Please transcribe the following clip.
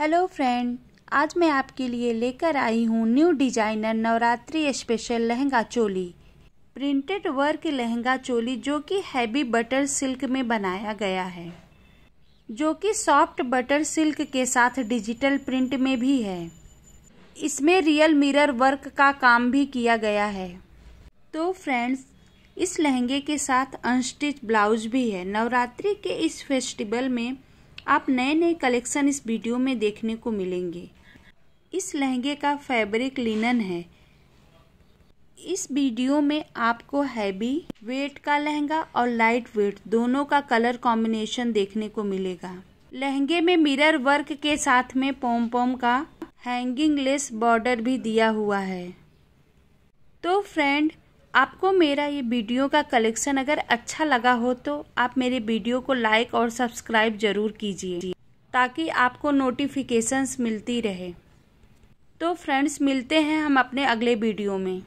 hello friend आज मैं आपके लिए लेकर आई हूँ new designer Navratri special lehenga choli printed work lehenga choli जो कि हैवी बटर सिल्क में बनाया गया है जो कि सॉफ्ट बटर सिल्क के साथ डिजिटल प्रिंट में भी है इसमें रियल मिरर वर्क का काम भी किया गया है तो फ्रेंड्स इस लहंगे के साथ अनस्टिच ब्लाउज भी है नवरात्रि के इस फेस्टिवल में आप नए नए कलेक्शन इस वीडियो में देखने को मिलेंगे इस लहंगे का फैब्रिक लिनन है इस वीडियो में आपको हैवी वेट का लहंगा और लाइट वेट दोनों का कलर कॉम्बिनेशन देखने को मिलेगा लहंगे में मिरर वर्क के साथ में पोम पोम का हैंगिंग लेस बॉर्डर भी दिया हुआ है तो फ्रेंड आपको मेरा ये वीडियो का कलेक्शन अगर अच्छा लगा हो तो आप मेरे वीडियो को लाइक और सब्सक्राइब ज़रूर कीजिए ताकि आपको नोटिफिकेशंस मिलती रहे तो फ्रेंड्स मिलते हैं हम अपने अगले वीडियो में